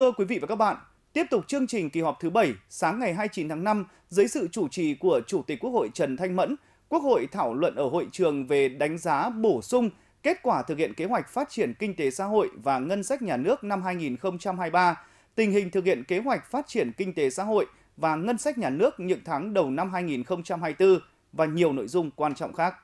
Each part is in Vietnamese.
Thưa quý vị và các bạn, tiếp tục chương trình kỳ họp thứ 7 sáng ngày 29 tháng 5 dưới sự chủ trì của Chủ tịch Quốc hội Trần Thanh Mẫn, Quốc hội thảo luận ở hội trường về đánh giá bổ sung kết quả thực hiện kế hoạch phát triển kinh tế xã hội và ngân sách nhà nước năm 2023, tình hình thực hiện kế hoạch phát triển kinh tế xã hội và ngân sách nhà nước những tháng đầu năm 2024 và nhiều nội dung quan trọng khác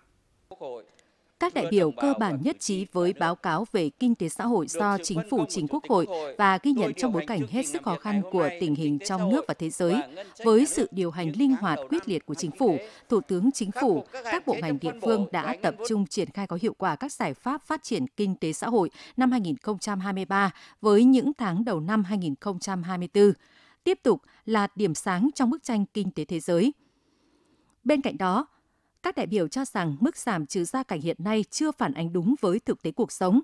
các đại biểu cơ bản nhất trí với báo cáo về kinh tế xã hội do chính phủ trình Quốc hội và ghi nhận trong bối cảnh hết sức khó khăn của tình hình trong nước và thế giới. Với sự điều hành linh hoạt quyết liệt của chính phủ, Thủ tướng Chính phủ, các bộ ngành địa phương đã tập trung triển khai có hiệu quả các giải pháp phát triển kinh tế xã hội năm 2023 với những tháng đầu năm 2024 tiếp tục là điểm sáng trong bức tranh kinh tế thế giới. Bên cạnh đó, các đại biểu cho rằng mức giảm trừ gia cảnh hiện nay chưa phản ánh đúng với thực tế cuộc sống.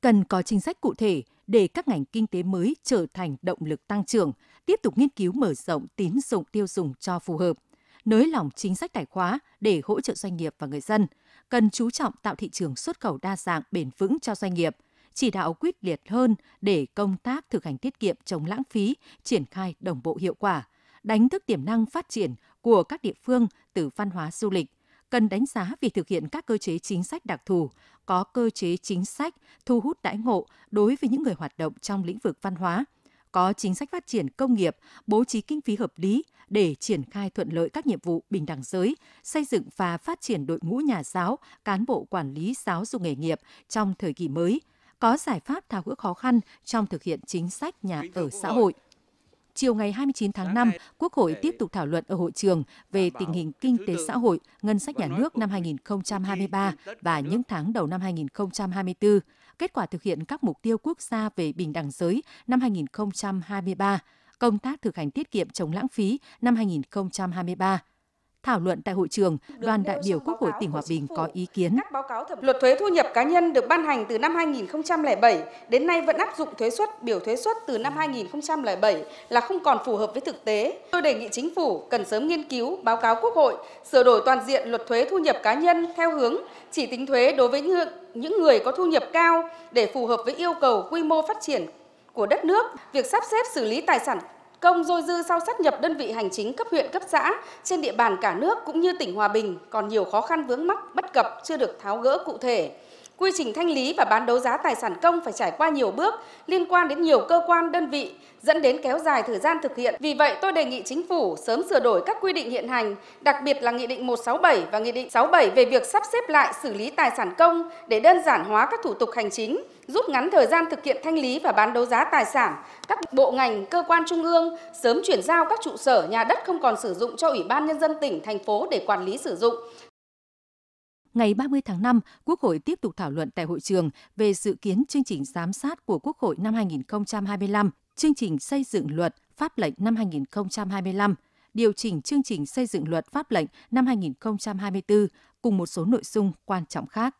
Cần có chính sách cụ thể để các ngành kinh tế mới trở thành động lực tăng trưởng, tiếp tục nghiên cứu mở rộng tín dụng tiêu dùng cho phù hợp, nới lỏng chính sách tài khóa để hỗ trợ doanh nghiệp và người dân, cần chú trọng tạo thị trường xuất khẩu đa dạng bền vững cho doanh nghiệp, chỉ đạo quyết liệt hơn để công tác thực hành tiết kiệm chống lãng phí triển khai đồng bộ hiệu quả, đánh thức tiềm năng phát triển của các địa phương từ văn hóa du lịch, cần đánh giá việc thực hiện các cơ chế chính sách đặc thù, có cơ chế chính sách thu hút đãi ngộ đối với những người hoạt động trong lĩnh vực văn hóa, có chính sách phát triển công nghiệp, bố trí kinh phí hợp lý để triển khai thuận lợi các nhiệm vụ bình đẳng giới, xây dựng và phát triển đội ngũ nhà giáo, cán bộ quản lý giáo dục nghề nghiệp trong thời kỳ mới, có giải pháp tháo gỡ khó khăn trong thực hiện chính sách nhà ở xã hội. Chiều ngày 29 tháng 5, Quốc hội tiếp tục thảo luận ở hội trường về tình hình kinh tế xã hội, ngân sách nhà nước năm 2023 và những tháng đầu năm 2024, kết quả thực hiện các mục tiêu quốc gia về bình đẳng giới năm 2023, công tác thực hành tiết kiệm chống lãng phí năm 2023. Thảo luận tại hội trường, đoàn đại biểu Quốc hội tỉnh Hòa Bình có ý kiến. Các báo cáo thẩm luật thuế thu nhập cá nhân được ban hành từ năm 2007 đến nay vẫn áp dụng thuế suất biểu thuế suất từ năm 2007 là không còn phù hợp với thực tế. Tôi đề nghị chính phủ cần sớm nghiên cứu báo cáo Quốc hội sửa đổi toàn diện luật thuế thu nhập cá nhân theo hướng chỉ tính thuế đối với những người có thu nhập cao để phù hợp với yêu cầu quy mô phát triển của đất nước, việc sắp xếp xử lý tài sản công dôi dư sau sát nhập đơn vị hành chính cấp huyện, cấp xã trên địa bàn cả nước cũng như tỉnh Hòa Bình còn nhiều khó khăn vướng mắc, bất cập chưa được tháo gỡ cụ thể. Quy trình thanh lý và bán đấu giá tài sản công phải trải qua nhiều bước, liên quan đến nhiều cơ quan, đơn vị, dẫn đến kéo dài thời gian thực hiện. Vì vậy, tôi đề nghị chính phủ sớm sửa đổi các quy định hiện hành, đặc biệt là Nghị định 167 và Nghị định 67 về việc sắp xếp lại xử lý tài sản công để đơn giản hóa các thủ tục hành chính, rút ngắn thời gian thực hiện thanh lý và bán đấu giá tài sản. Các bộ ngành, cơ quan trung ương sớm chuyển giao các trụ sở nhà đất không còn sử dụng cho Ủy ban Nhân dân tỉnh, thành phố để quản lý sử dụng, ngày 30 tháng 5, Quốc hội tiếp tục thảo luận tại hội trường về dự kiến chương trình giám sát của Quốc hội năm 2025, chương trình xây dựng luật, pháp lệnh năm 2025, điều chỉnh chương trình xây dựng luật pháp lệnh năm 2024 cùng một số nội dung quan trọng khác.